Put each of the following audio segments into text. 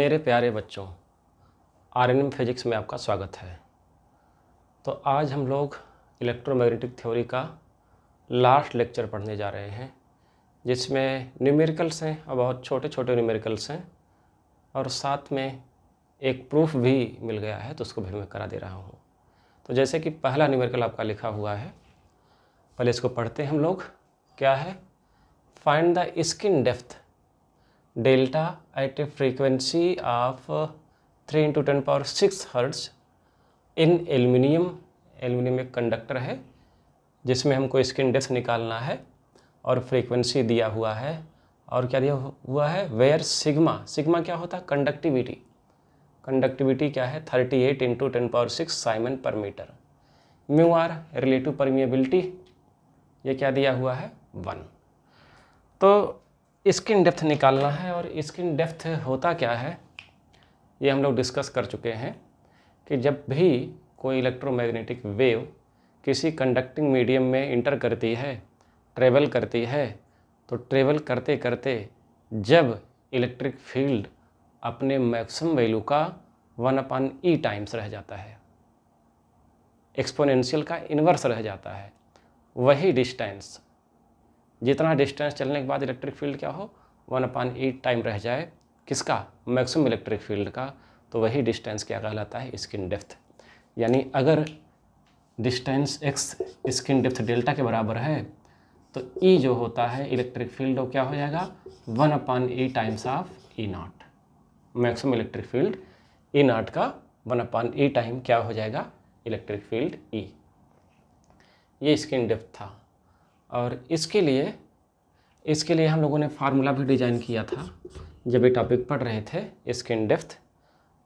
मेरे प्यारे बच्चों आर एन फिज़िक्स में आपका स्वागत है तो आज हम लोग इलेक्ट्रोमैग्नेटिक थ्योरी का लास्ट लेक्चर पढ़ने जा रहे हैं जिसमें न्यूमेरिकल्स हैं और बहुत छोटे छोटे न्यूमेरिकल्स हैं और साथ में एक प्रूफ भी मिल गया है तो उसको भी मैं करा दे रहा हूँ तो जैसे कि पहला न्यूमेरिकल आपका लिखा हुआ है पहले इसको पढ़ते हैं हम लोग क्या है find the skin depth delta at a frequency of three into ten power six hertz in aluminium aluminium एक कंडक्टर है जिसमें हमको स्किन डेथ निकालना है और फ्रीक्वेंसी दिया हुआ है और क्या दिया हुआ है वेयर सिग्मा सिग्मा क्या होता है कंडक्टिविटी कंडक्टिविटी क्या है thirty eight into ten power six siemens per metre mu r relative permeability ये क्या दिया हुआ है वन तो स्किन डेप्थ निकालना है और स्किन डेप्थ होता क्या है ये हम लोग डिस्कस कर चुके हैं कि जब भी कोई इलेक्ट्रोमैग्नेटिक वेव किसी कंडक्टिंग मीडियम में इंटर करती है ट्रेवल करती है तो ट्रेवल करते करते जब इलेक्ट्रिक फील्ड अपने मैक्सिमम वैल्यू का वन अपन ई टाइम्स रह जाता है एक्सपोनेंशियल का इन्वर्स रह जाता है वही डिस्टेंस जितना डिस्टेंस चलने के बाद इलेक्ट्रिक फील्ड क्या हो वन अपान एट टाइम रह जाए किसका मैक्सिमम इलेक्ट्रिक फील्ड का तो वही डिस्टेंस क्या कहलाता है स्किन डेप्थ यानी अगर distance x skin depth delta के बराबर है तो ई e जो होता है इलेक्ट्रिक फील्ड वो क्या हो जाएगा one upon e times of e naught maximum electric field e naught का वन अपान ई टाइम क्या हो जाएगा इलेक्ट्रिक फील्ड ई ये स्किन डेप्थ था और इसके लिए इसके लिए हम लोगों ने फार्मूला भी डिज़ाइन किया था जब ये टॉपिक पढ़ रहे थे skin depth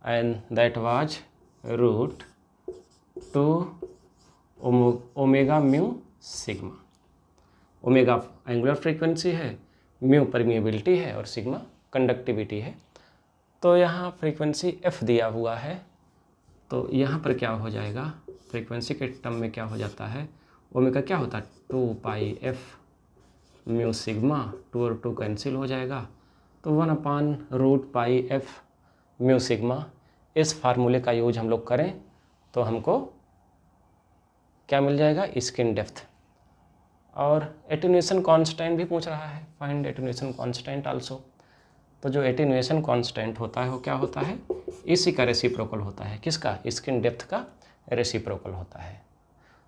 and that was root two omega mu sigma omega angular frequency है म्यू परमिएबिलिटी है और सिग्मा कंडक्टिविटी है तो यहाँ फ्रीक्वेंसी एफ दिया हुआ है तो यहाँ पर क्या हो जाएगा फ्रीक्वेंसी के टर्म में क्या हो जाता है ओमेगा क्या होता है two pi f mu sigma two और टू कैंसिल हो जाएगा तो one upon root pi f mu sigma इस फार्मूले का यूज हम लोग करें तो हमको क्या मिल जाएगा स्किन डेप्थ और एटेनुएसन कांस्टेंट भी पूछ रहा है फाइंड एटेनुएसन कांस्टेंट आल्सो तो जो एटेनुएसन कांस्टेंट होता है वो क्या होता है इसी का रेसिप्रोकल होता है किसका स्किन डेप्थ का रेसिप्रोकल होता है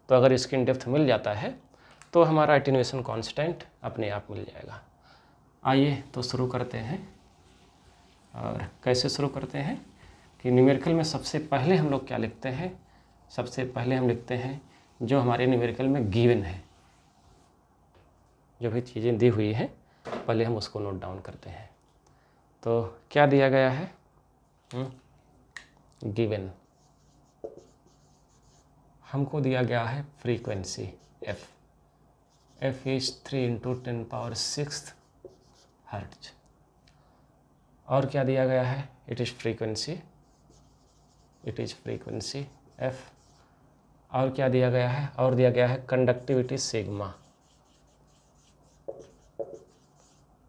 तो अगर स्क्रीन डेप्थ मिल जाता है तो हमारा एटीनुएसन कांस्टेंट अपने आप मिल जाएगा आइए तो शुरू करते हैं और कैसे शुरू करते हैं कि न्यूमेरिकल में सबसे पहले हम लोग क्या लिखते हैं सबसे पहले हम लिखते हैं जो हमारे न्यूमेरिकल में गिवन है जो भी चीज़ें दी हुई हैं पहले हम उसको नोट डाउन करते हैं तो क्या दिया गया है गिवन हम्म, हमको दिया गया है frequency f f is three into ten power six hertz और क्या दिया गया है it is frequency it is frequency f और क्या दिया गया है और दिया गया है कंडक्टिविटी सिग्मा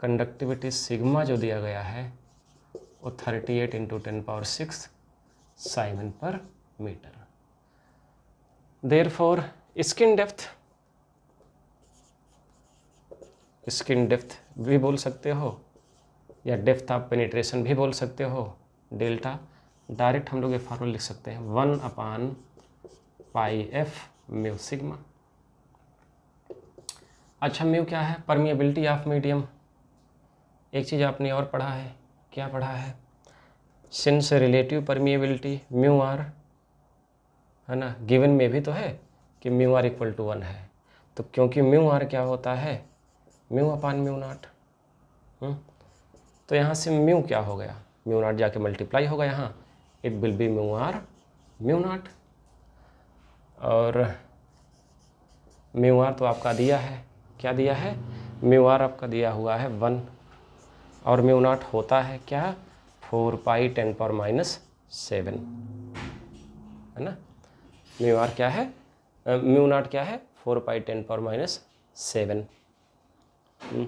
कंडक्टिविटी सिग्मा जो दिया गया है वो thirty eight into ten power six siemens per metre therefore skin depth skin depth भी बोल सकते हो या डेप्थ ऑफ पेनिट्रेशन भी बोल सकते हो डेल्टा डायरेक्ट हम लोग ये फार्मूला लिख सकते हैं one upon pi f mu sigma अच्छा म्यू क्या है परमिएबिलिटी ऑफ मीडियम एक चीज़ आपने और पढ़ा है क्या पढ़ा है since relative permeability mu r है ना गिवन में भी तो है कि mu r equal to one है तो क्योंकि म्यू आर क्या होता है म्यू अपान म्यू नाट तो यहाँ से म्यू क्या हो गया म्यू नाट जाके मल्टीप्लाई होगा यहाँ it will be mu r mu naught और म्यू आर तो आपका दिया है क्या दिया है म्यू आर आपका दिया हुआ है वन और म्यू नाट होता है क्या four pi ten power minus seven है ना म्यू आर क्या है म्यू नॉट क्या है four pi ten power minus seven hmm.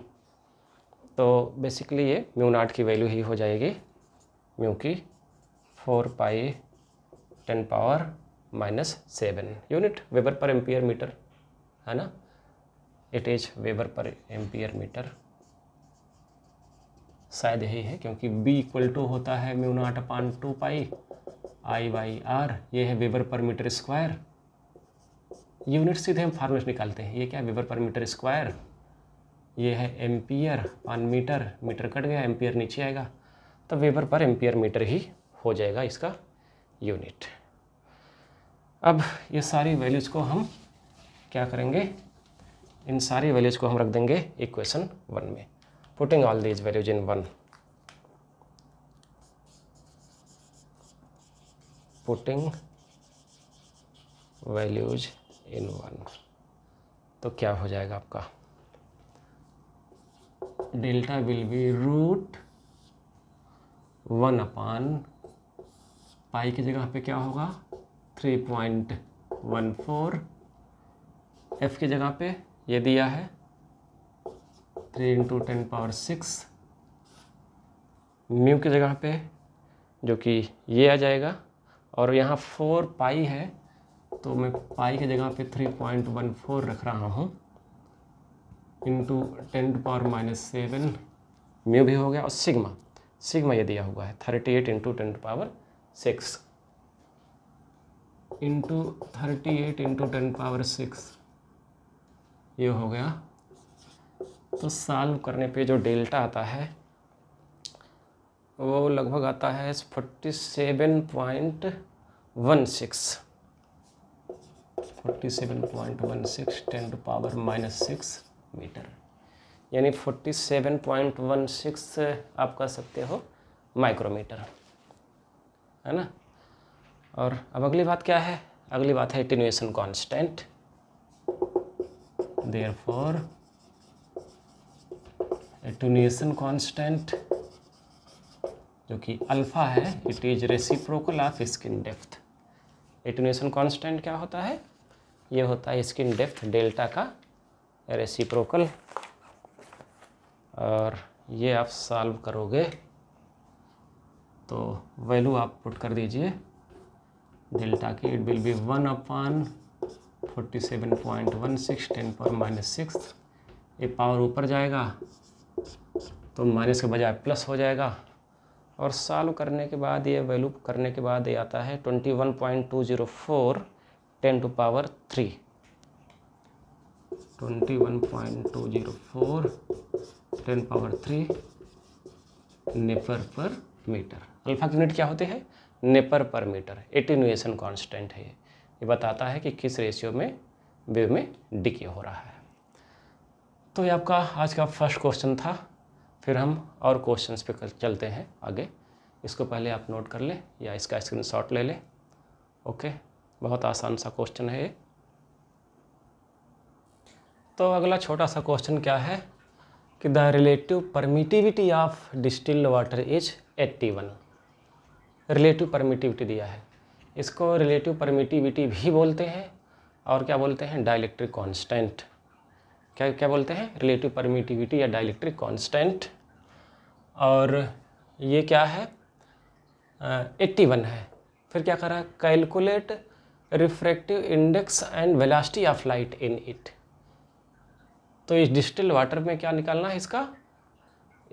तो बेसिकली ये म्यू नॉट की वैल्यू ही हो जाएगी म्यू की four pi ten power minus seven unit weber per ampere metre है ना it is weber per ampere metre शायद यही है क्योंकि बी इक्वल टू होता है mu naught upon two pi I y r ये है वेबर पर मीटर स्क्वायर यूनिट सीधे हम फार्मेट निकालते हैं ये क्या वेबर पर मीटर स्क्वायर ये है ampere per metre metre cut गया एम्पियर नीचे आएगा तो वेबर पर एम्पियर मीटर ही हो जाएगा इसका यूनिट अब ये सारी वैल्यूज़ को हम क्या करेंगे इन सारी वैल्यूज़ को हम रख देंगे इक्वेशन वन में putting all these values in one putting values in one तो क्या हो जाएगा आपका delta will be root one upon pi की जगह पे क्या होगा three point one four f की जगह पे ये दिया है three into ten power six mu की जगह पे जो कि ये आ जाएगा और यहाँ फोर पाई है तो मैं पाई की जगह पे थ्री पॉइंट वन फोर रख रहा हूँ into ten to power minus seven mu भी हो गया और सिग्मा सिग्मा ये दिया हुआ है thirty eight into ten to power six into thirty eight into ten power six ये हो गया तो सॉल्व करने पे जो डेल्टा आता है वो लगभग आता है forty seven point one six forty seven point one six ten to power minus six metre यानी forty seven point one six आप कह सकते हो माइक्रोमीटर है ना और अब अगली बात क्या है अगली बात है attenuation constant therefore attenuation constant जो कि अल्फ़ा है it is reciprocal of skin depth attenuation constant क्या होता है ये होता है स्किन डेप्थ डेल्टा का रेसिप्रोकल और ये आप सॉल्व करोगे तो वैल्यू आप पुट कर दीजिए डेल्टा की it will be one upon forty seven point one six ten पर माइनस सिक्स ये पावर ऊपर जाएगा तो माइनस के बजाय प्लस हो जाएगा और सॉल्व करने के बाद ये वैल्यू करने के बाद ये आता है twenty one point two zero four ten to power three twenty one point two zero four ten power three neper per metre alpha unit क्या होते हैं नेपर पर मीटर एटीनुएसन कांस्टेंट है ये बताता है कि किस रेशियो में वेव में डिके हो रहा है तो ये आपका आज का फर्स्ट क्वेश्चन था फिर हम और क्वेश्चंस पे चलते हैं आगे इसको पहले आप नोट कर लें या इसका स्क्रीनशॉट ले लें ओके बहुत आसान सा क्वेश्चन है ये तो अगला छोटा सा क्वेश्चन क्या है कि the relative permittivity of distilled water is 81 relative permittivity दिया है इसको रिलेटिव परमिटिविटी भी बोलते हैं और क्या बोलते हैं डायलैक्ट्रिक कांस्टेंट क्या क्या बोलते हैं रिलेटिव परमिटिविटी या डाइलेक्ट्रिक कांस्टेंट और ये क्या है एट्टी वन है फिर क्या करा calculate refractive index and velocity of light in it तो इस डिस्टिल वाटर में क्या निकालना है इसका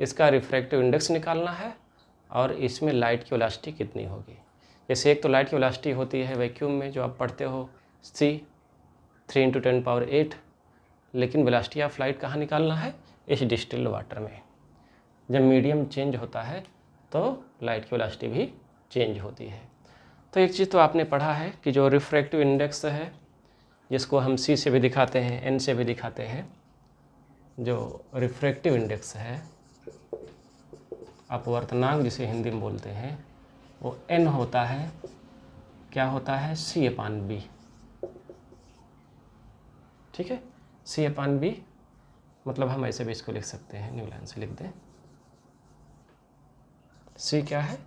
इसका रिफ्रैक्टिव इंडेक्स निकालना है और इसमें लाइट की वेलास्टी कितनी होगी जैसे एक तो लाइट की वेलास्टी होती है वैक्यूम में जो आप पढ़ते हो c three into ten power eight लेकिन वेलासिटी ऑफ लाइट कहाँ निकालना है इस डिस्टिल्ड वाटर में जब मीडियम चेंज होता है तो लाइट की वेलासिटी भी चेंज होती है तो एक चीज़ तो आपने पढ़ा है कि जो रिफ्रैक्टिव इंडेक्स है जिसको हम सी से भी दिखाते हैं एन से भी दिखाते हैं जो रिफ्रैक्टिव इंडेक्स है अपवर्तनांक जिसे हिंदी में बोलते हैं वो एन होता है क्या होता है सी अपान बी ठीक है सी अपान बी मतलब हम ऐसे भी इसको लिख सकते हैं न्यू लाइन से लिख दें सी क्या है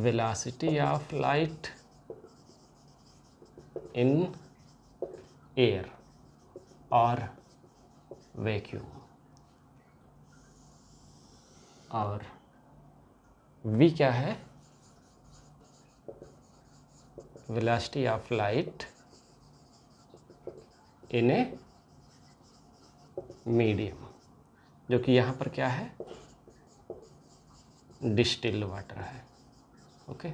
velocity of light in air और वैक्यूम और वी क्या है velocity of light in a medium जो कि यहाँ पर क्या है डिस्टिल वाटर है ओके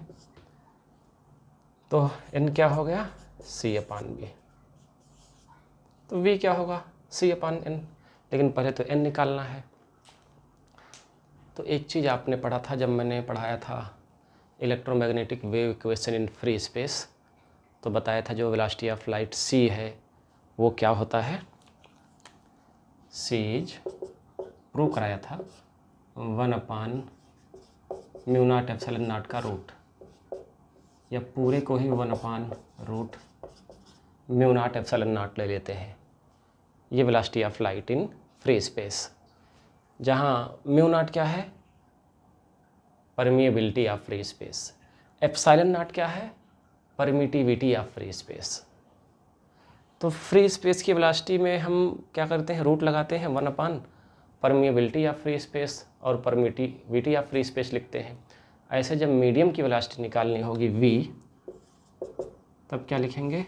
तो इन क्या हो गया सी अपान बी तो वी क्या होगा सी अपान एन लेकिन पहले तो एन निकालना है तो एक चीज़ आपने पढ़ा था जब मैंने पढ़ाया था electromagnetic wave equation in free space तो बताया था जो वेलोसिटी ऑफ लाइट सी है वो क्या होता है सेज प्रूव कराया था one upon mu f epsilon naught का रूट या पूरे को ही one upon root mu naught epsilon naught ले लेते हैं ये velocity of light in free space जहाँ म्यू नाट क्या है permeability of free space epsilon naught क्या है परमिटिविटी ऑफ फ्री स्पेस तो फ्री स्पेस की वेलोसिटी में हम क्या करते हैं रूट लगाते हैं one upon permeability of free space और परमिटिविटी ऑफ फ्री स्पेस लिखते हैं ऐसे जब मीडियम की वेलोसिटी निकालनी होगी वी तब क्या लिखेंगे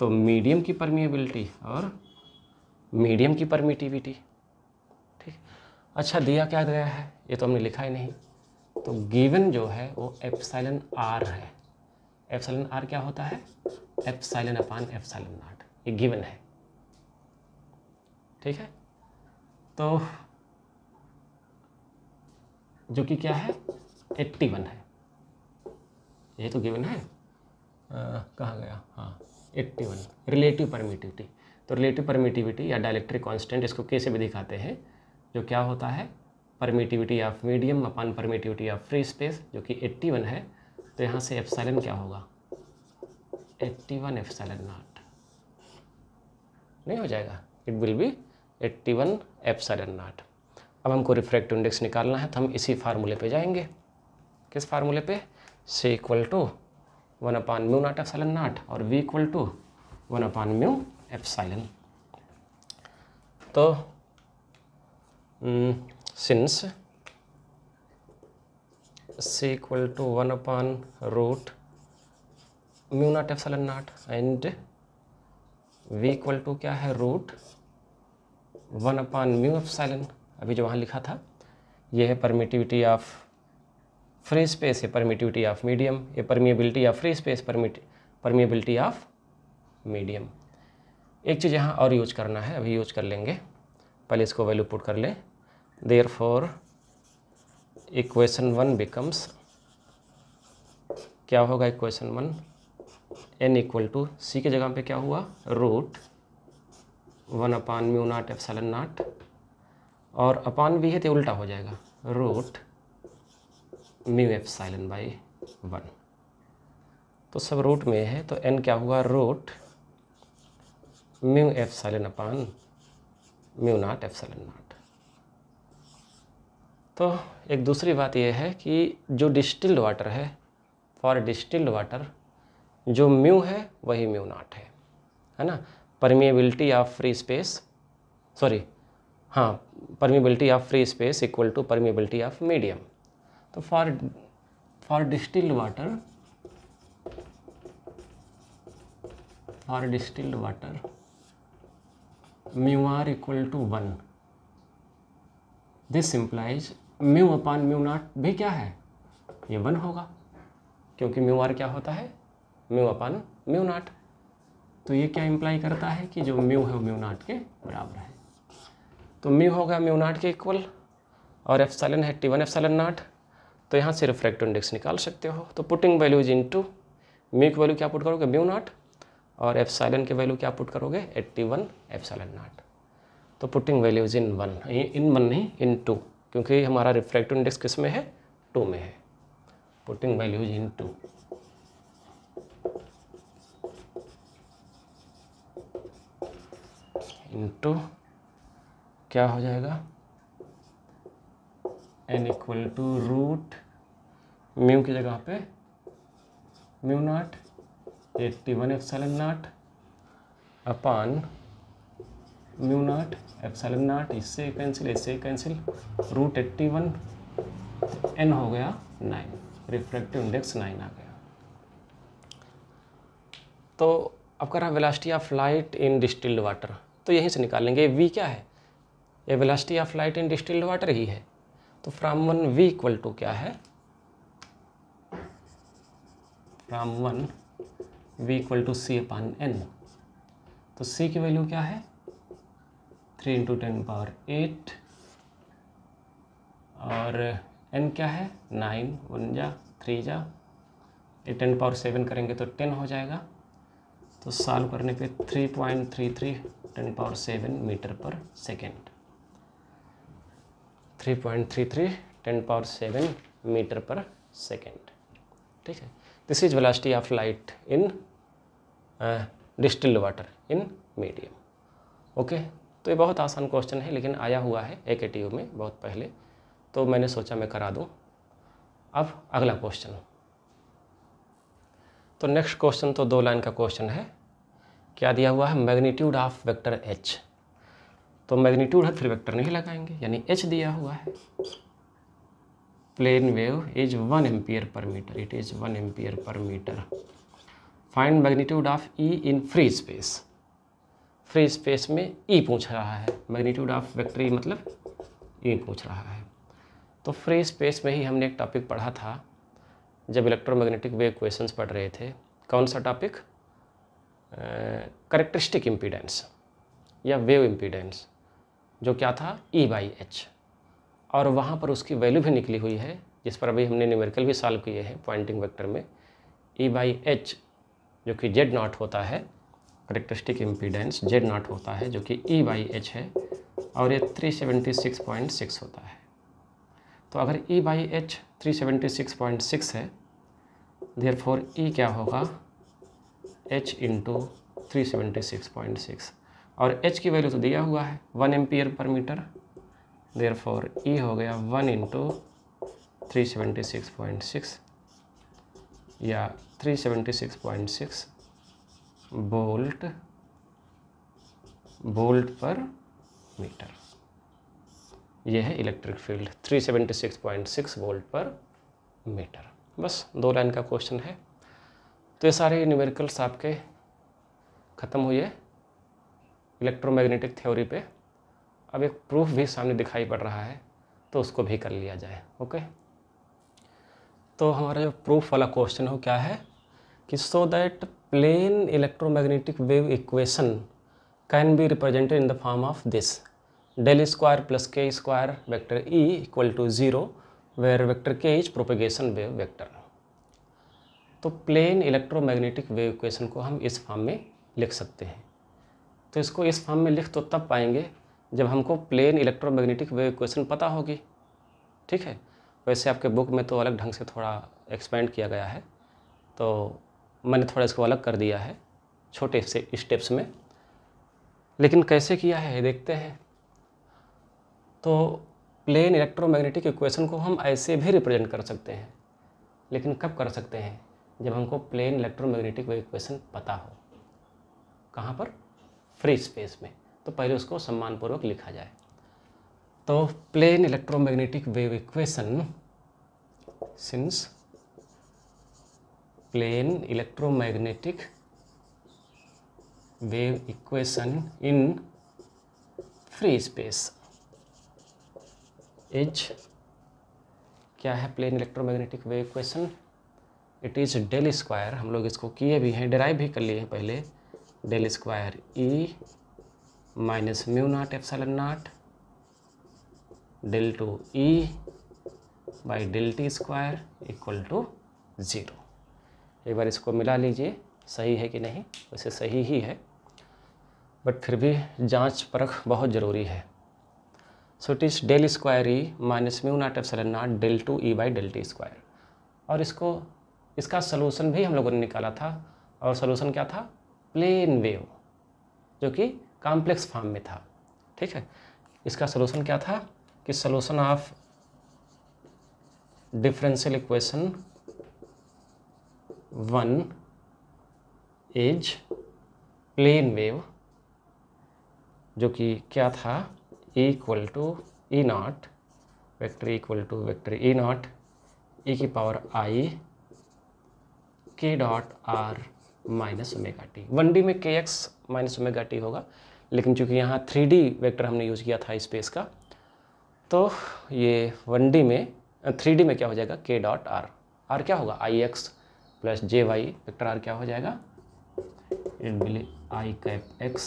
तो मीडियम की परमिबिलिटी और मीडियम की परमिटिविटी ठीक अच्छा दिया क्या गया है ये तो हमने लिखा ही नहीं तो गिवन जो है वो एप्साइलन आर है एफसेलन आर क्या होता है एफसाइलन अपान एफसाइलन नाट ये गिवन है ठीक है तो जो कि क्या है एट्टी वन है ये तो गिवन है कहाँ गया हाँ एट्टी वन रिलेटिव परमिटिविटी तो रिलेटिव परमिटिविटी या डायलेक्ट्रिक कांस्टेंट इसको कैसे भी दिखाते हैं जो क्या होता है permittivity of medium upon permittivity of free space जो कि एट्टी वन है तो यहाँ से एफसेलन क्या होगा एट्टी वन एफसेलन नाट नहीं हो जाएगा it will be eighty one epsilon naught अब हमको रिफ्रैक्ट इंडेक्स निकालना है तो हम इसी फार्मूले पे जाएंगे किस फार्मूले पे से equal to one upon mu f epsilon naught और v equal to one upon mu epsilon तो since hmm, equal to one upon root mu naught epsilon naught and v equal to क्या है root one upon mu epsilon अभी जो वहाँ लिखा था ये है परमिटिविटी ऑफ फ्री स्पेस है परमिटिविटी ऑफ मीडियम ये permeability of free space permit permeability of medium एक चीज़ यहाँ और यूज करना है अभी यूज कर लेंगे पहले इसको वैल्यू पुट कर लें therefore equation one becomes क्या होगा equation one n equal to c की जगह पे क्या हुआ root one upon mu naught epsilon naught और अपान भी है तो उल्टा हो जाएगा root mu epsilon by one तो सब रूट में है तो एन क्या हुआ root mu epsilon upon mu naught epsilon naught तो एक दूसरी बात यह है कि जो डिस्टिल्ड वाटर है फॉर डिस्टिल्ड वाटर जो म्यू है वही म्यू नाट है है ना permeability of free space sorry हाँ permeability of free space equal to permeability of medium तो for for distilled water for distilled water mu r equal to one this implies mu upon mu naught भी क्या है ये one होगा क्योंकि mu R क्या होता है म्यू अपान म्यू नाट तो ये क्या इम्प्लाई करता है कि जो म्यू है वो म्यू नाट के बराबर है तो म्यू होगा म्यू नाट के इक्वल और सेलन है eighty one epsilon naught तो यहाँ से रिफ्रैक्ट इंडेक्स निकाल सकते हो तो putting values in two mu की वैल्यू क्या पुट करोगे म्यू नाट और एफ सेलन के वैल्यू क्या पुट करोगे eighty one epsilon naught तो putting values in one in one नहीं इन टू क्योंकि हमारा रिफ्रैक्टिव इंडेक्स किस में है टू में है putting values in two into क्या हो जाएगा n equal to root mu की जगह पे mu naught eighty one epsilon naught upon mu naught epsilon naught इससे कैंसिल इससे cancel root eighty one n हो गया नाइन रिफ्रैक्टिव इंडेक्स नाइन आ गया तो अब कर रहा velocity of light in distilled water तो यहीं से निकालेंगे वी क्या है ये velocity of light in distilled water ही है तो from one we equal to क्या है from one we equal to C upon N तो सी की वैल्यू क्या है three into ten power eight और एन क्या है नाइन वन जा थ्री जा ये टेन पावर सेवन करेंगे तो टेन हो जाएगा तो सॉल्व करने पे three point three three ten power seven metre per second three point three three ten power seven metre per second ठीक है this is velocity of light in distilled water in medium okay तो ये बहुत आसान question है लेकिन आया हुआ है ए में बहुत पहले तो मैंने सोचा मैं करा दूँ अब अगला क्वेश्चन तो नेक्स्ट क्वेश्चन तो दो लाइन का क्वेश्चन है क्या दिया हुआ है मैग्नीट्यूड ऑफ वेक्टर एच तो मैग्नीट्यूड है फिर वेक्टर नहीं लगाएंगे यानी एच दिया हुआ है plane wave is one ampere per metre it is one ampere per metre find magnitude of e in free space free space में ई e पूछ रहा है मैग्नीट्यूड ऑफ वेक्टरी मतलब ई e पूछ रहा है तो फ्री स्पेस में ही हमने एक टॉपिक पढ़ा था जब इलेक्ट्रोमैग्नेटिक वेव क्वेश्चंस पढ़ रहे थे कौन सा टॉपिक करेक्टरिस्टिक इम्पीडेंस या वेव इम्पीडेंस जो क्या था ई बाई एच और वहाँ पर उसकी वैल्यू भी निकली हुई है जिस पर अभी हमने न्यूमेरिकल भी सॉल्व किए हैं पॉइंटिंग वेक्टर में ई बाई एच जो कि जेड नॉट होता है करेक्टरिस्टिक इम्पीडेंस जेड नॉट होता है जो कि ई बाई एच है और ये 376.6 होता है तो अगर ई बाई एच थ्री है देर फोर ई क्या होगा एच इंटू थ्री और एच की वैल्यू तो दिया हुआ है one ampere per metre therefore E हो गया one into three seventy six point six या three seventy six point six volt volt per metre यह है electric field 376.6 volt per metre बस दो लाइन का क्वेश्चन है तो ये सारे न्यूमेरिकल्स आपके ख़त्म हुए इलेक्ट्रोमैग्नेटिक थ्योरी पे अब एक प्रूफ भी सामने दिखाई पड़ रहा है तो उसको भी कर लिया जाए ओके तो हमारा जो प्रूफ वाला क्वेश्चन हो क्या है कि so that plane electromagnetic wave equation can be represented in the form of this del square plus k square vector e equal to 0 where vector k is propagation wave vector तो plane electromagnetic wave equation को हम इस form में लिख सकते हैं तो इसको इस फॉर्म में लिख तो तब पाएंगे जब हमको प्लेन इलेक्ट्रोमैग्नेटिक वेव इक्वेशन पता होगी ठीक है वैसे आपके बुक में तो अलग ढंग से थोड़ा एक्सपेंड किया गया है तो मैंने थोड़ा इसको अलग कर दिया है छोटे से स्टेप्स में लेकिन कैसे किया है देखते हैं तो प्लेन इलेक्ट्रोमैग्नेटिक इक्वेशन को हम ऐसे भी रिप्रेजेंट कर सकते हैं लेकिन कब कर सकते हैं जब हमको प्लेन इलेक्ट्रोमैग्नेटिक वेव इक्वेशन पता हो कहाँ पर फ्री स्पेस में तो पहले उसको सम्मानपूर्वक लिखा जाए तो plane electromagnetic wave equation since plane electromagnetic wave equation in free space is क्या है plane electromagnetic wave equation it is del square हम लोग इसको किए भी हैं डेराइव भी कर लिए हैं पहले del square E minus mu naught epsilon naught del two E by del T square equal to zero एक बार इसको मिला लीजिए सही है कि नहीं वैसे सही ही है बट फिर भी जांच परख बहुत ज़रूरी है so it is del square E minus mu naught epsilon naught del two E by del T square और इसको इसका सोलूशन भी हम लोगों ने निकाला था और सलूशन क्या था प्लेन वेव जो कि कॉम्प्लेक्स फॉर्म में था ठीक है इसका सलूशन क्या था कि solution of differential equation one is plane wave जो कि क्या था equal to E naught vector equal to vector A naught E की power I K dot R minus omega T one D में K x minus omega T होगा लेकिन चूंकि यहाँ थ्री डी वैक्टर हमने यूज़ किया था स्पेस का तो ये वन डी में थ्री डी में क्या हो जाएगा के डॉट आर आर क्या होगा I X plus J Y vector R क्या हो जाएगा it will I cap X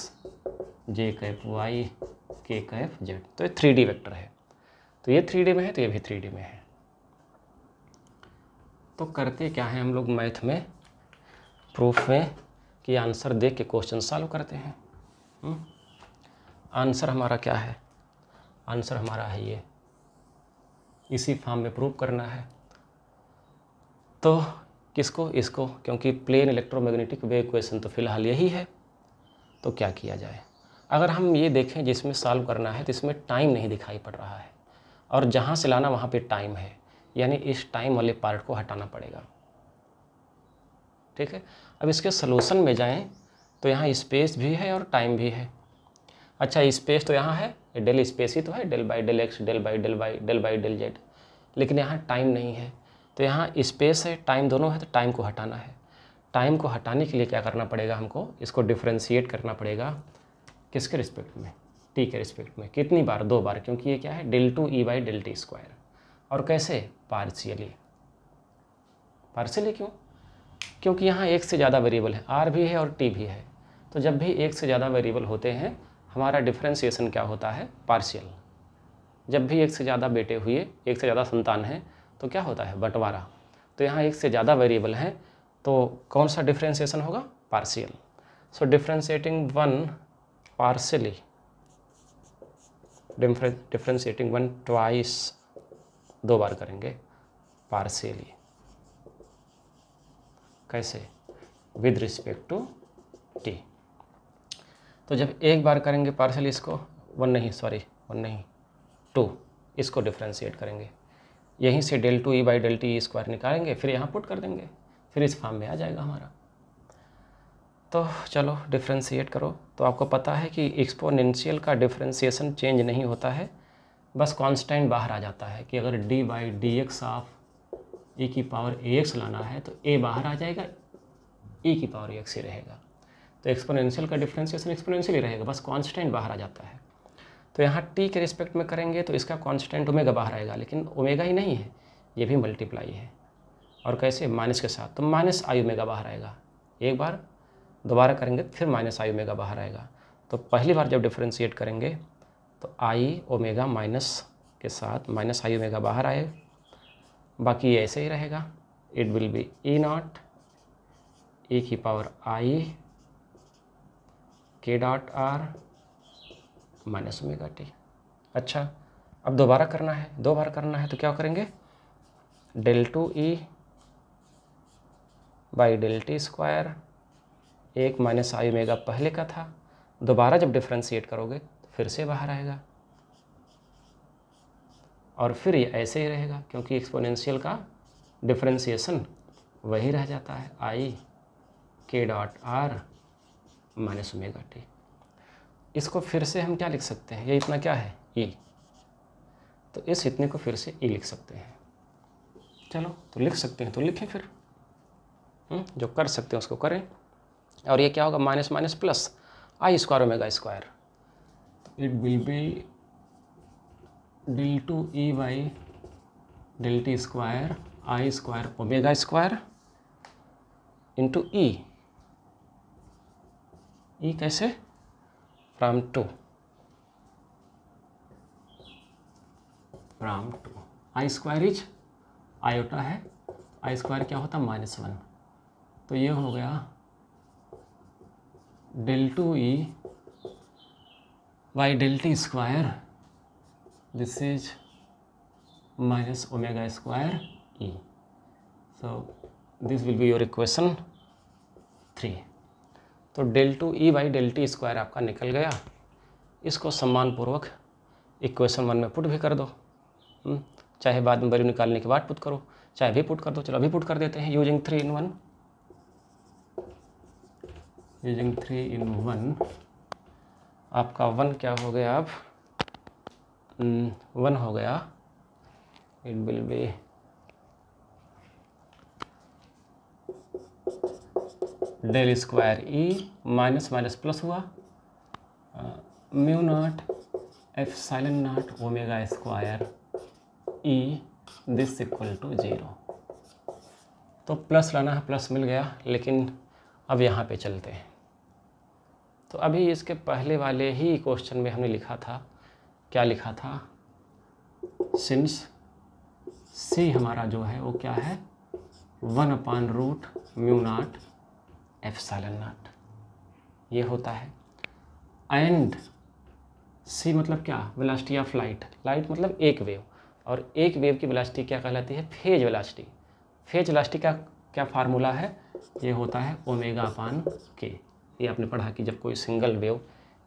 J cap Y K cap Z तो ये थ्री डी वैक्टर है तो ये थ्री डी में है तो ये भी थ्री डी में है तो करते क्या है हम लोग मैथ में प्रूफ में कि आंसर देख के क्वेश्चन सॉल्व करते हैं आंसर हम्म। हमारा क्या है आंसर हमारा है ये इसी फॉर्म में प्रूफ करना है तो किसको इसको क्योंकि प्लेन इलेक्ट्रोमैग्नेटिक वे इक्वेशन तो फिलहाल यही है तो क्या किया जाए अगर हम ये देखें जिसमें सॉल्व करना है तो इसमें टाइम नहीं दिखाई पड़ रहा है और जहाँ से लाना वहाँ पे टाइम है यानी इस टाइम वाले पार्ट को हटाना पड़ेगा ठीक है अब इसके सलूशन में जाएं तो यहाँ स्पेस भी है और टाइम भी है अच्छा स्पेस तो यहाँ है डेल स्पेस ही तो है del by del X del by del by del by del Z लेकिन यहाँ टाइम नहीं है तो यहाँ स्पेस है टाइम दोनों है तो टाइम को हटाना है टाइम को हटाने के लिए क्या करना पड़ेगा हमको इसको डिफ्रेंशिएट करना पड़ेगा किसके रिस्पेक्ट में टी के रिस्पेक्ट में कितनी बार दो बार क्योंकि ये क्या है del two E by del T square और कैसे पार्शियली पार्शियली क्यों क्योंकि यहाँ एक से ज़्यादा वेरिएबल है आर भी है और टी भी है तो जब भी एक से ज़्यादा वेरिएबल होते हैं हमारा डिफ्रेंसीसन क्या होता है पार्शियल जब भी एक से ज़्यादा बेटे हुए एक से ज़्यादा संतान हैं तो क्या होता है बंटवारा तो यहाँ एक से ज़्यादा वेरिएबल हैं तो कौन सा डिफ्रेंसीसन होगा partial so differentiating one partially differentiating one twice दो बार करेंगे पार्सियली कैसे विद रिस्पेक्ट टू टी तो जब एक बार करेंगे पार्सली इसको वन नहीं सॉरी वन नहीं टू इसको डिफ्रेंशिएट करेंगे यहीं से del two E by del T square निकालेंगे फिर यहाँ पुट कर देंगे फिर इस फॉर्म में आ जाएगा हमारा तो चलो डिफ्रेंशिएट करो तो आपको पता है कि एक्सपोनेंशियल का डिफ्रेंशिएशन चेंज नहीं होता है बस कांस्टेंट बाहर आ जाता है कि अगर D by D X of A की पावर ए एक्स लाना है तो ए बाहर आ जाएगा ई e की पावर एक्स ही रहेगा तो एक्सपोनेंशियल का डिफ्रेंशिएशन एक्सपोनेंशियल ही रहेगा बस कांस्टेंट बाहर आ जाता है तो यहाँ टी के रिस्पेक्ट में करेंगे तो इसका कॉन्स्टेंट ओमेगा बाहर आएगा लेकिन ओमेगा ही नहीं है ये भी मल्टीप्लाई है और कैसे माइनस के साथ तो माइनस आई ओमेगा बाहर आएगा एक बार दोबारा करेंगे तो फिर माइनस आई ओमेगा बाहर आएगा तो पहली बार जब डिफ्रेंशिएट करेंगे तो आई ओमेगा माइनस के साथ माइनस आई ओमेगा बाहर आए बाकी ये ऐसे ही रहेगा it will be E naught A की power I K dot R minus omega T अच्छा अब दोबारा करना है दो बार करना है तो क्या करेंगे del two E by del T square एक माइनस आई ओमेगा पहले का था दोबारा जब डिफ्रेंशिएट करोगे तो फिर से बाहर आएगा और फिर ये ऐसे ही रहेगा क्योंकि एक्सपोनेंशियल का डिफ्रेंसिएशन वही रह जाता है I K dot R minus omega T इसको फिर से हम क्या लिख सकते हैं ये इतना क्या है ई तो इस इतने को फिर से ई लिख सकते हैं चलो तो लिख सकते हैं तो लिखें फिर हुँ? हम्म, जो कर सकते हैं उसको करें और ये क्या होगा minus minus plus I square omega square तो it will be del two E by del T square I square omega square into E कैसे प्राम टू प्राम टू आई स्क्वायर इज आयोटा है आई स्क्वायर क्या होता है माइनस वन तो ये हो गया del two E by del T square this is minus omega square E so this will be your equation three तो del two E e by del T square आपका निकल गया इसको सम्मानपूर्वक इक्वेशन वन में पुट भी कर दो हम्म, चाहे बाद में वैल्यू निकालने के बाद पुट करो चाहे भी पुट कर दो चलो अभी पुट कर देते हैं using three in one using three in one आपका वन क्या हो गया अब वन हम्म, हो गया it will be del square E minus minus plus हुआ mu naught epsilon naught omega square E this equal to zero तो plus लाना है प्लस मिल गया लेकिन अब यहाँ पे चलते हैं तो अभी इसके पहले वाले ही क्वेश्चन में हमने लिखा था क्या लिखा था सिंस सी हमारा जो है वो क्या है one upon root mu naught epsilon ये होता है एंड सी मतलब क्या वेलासिटी ऑफ लाइट लाइट मतलब एक वेव और एक वेव की वेलासिटी क्या कहलाती है फेज वेलासिटी फेज वेलासिटी का क्या फार्मूला है ये होता है ओमेगा अपान के ये आपने पढ़ा कि जब कोई सिंगल वेव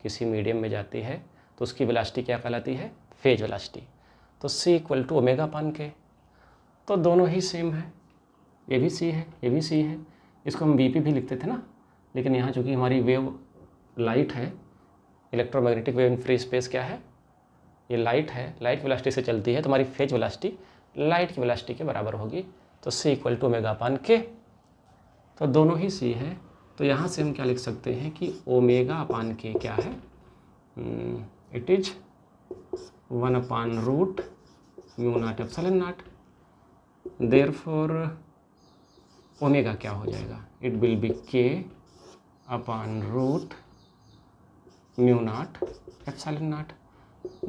किसी मीडियम में जाती है तो उसकी वेलासिटी क्या कहलाती है फेज वेलासिटी तो सी इक्वल टू ओमेगा पान के तो दोनों ही सेम है ये भी सी है ये भी सी है इसको हम वी भी लिखते थे ना लेकिन यहाँ चूँकि हमारी वेव लाइट है electromagnetic wave in free space क्या है ये लाइट है लाइट वेलासिटी से चलती है तो हमारी फेज वेलासिटी लाइट की वेलासिटी के बराबर होगी तो सी इक्वल टू पान के तो दोनों ही सी है तो यहाँ से हम क्या लिख सकते हैं कि ओमेगा अपान के क्या है it is one upon root mu naught epsilon naught therefore omega क्या हो जाएगा it will be K upon root mu naught epsilon naught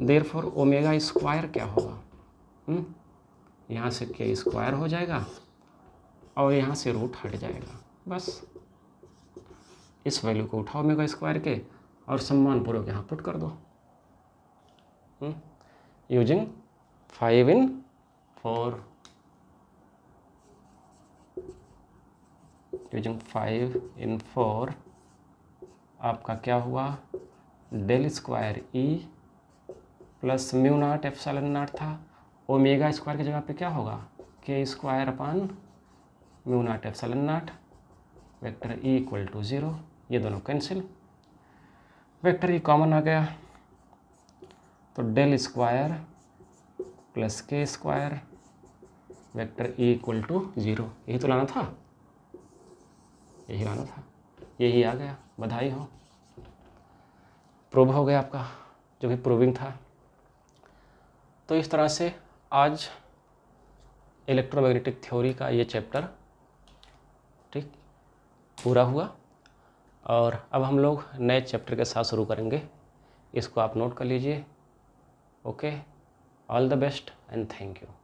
therefore omega square क्या होगा हम्म? यहाँ से के स्क्वायर हो जाएगा और यहाँ से रूट हट जाएगा बस इस वैल्यू को उठाओ ओमेगा स्क्वायर के और सम्मानपूर्वक यहाँ पुट कर दो using five in four using five in four आपका क्या हुआ del square E plus mu naught epsilon naught था ओमेगा स्क्वायर की जगह पे क्या होगा K square upon mu naught epsilon naught vector E equal to zero ये दोनों कैंसिल वेक्टर ई कॉमन आ गया तो del square plus K square vector E equal to zero यही तो लाना था यही गाना था यही आ गया बधाई हो प्रूव हो गया आपका जो कि प्रूविंग था तो इस तरह से आज इलेक्ट्रोमैग्नेटिक थ्योरी का ये चैप्टर ठीक पूरा हुआ और अब हम लोग नए चैप्टर के साथ शुरू करेंगे इसको आप नोट कर लीजिए okay all the best and thank you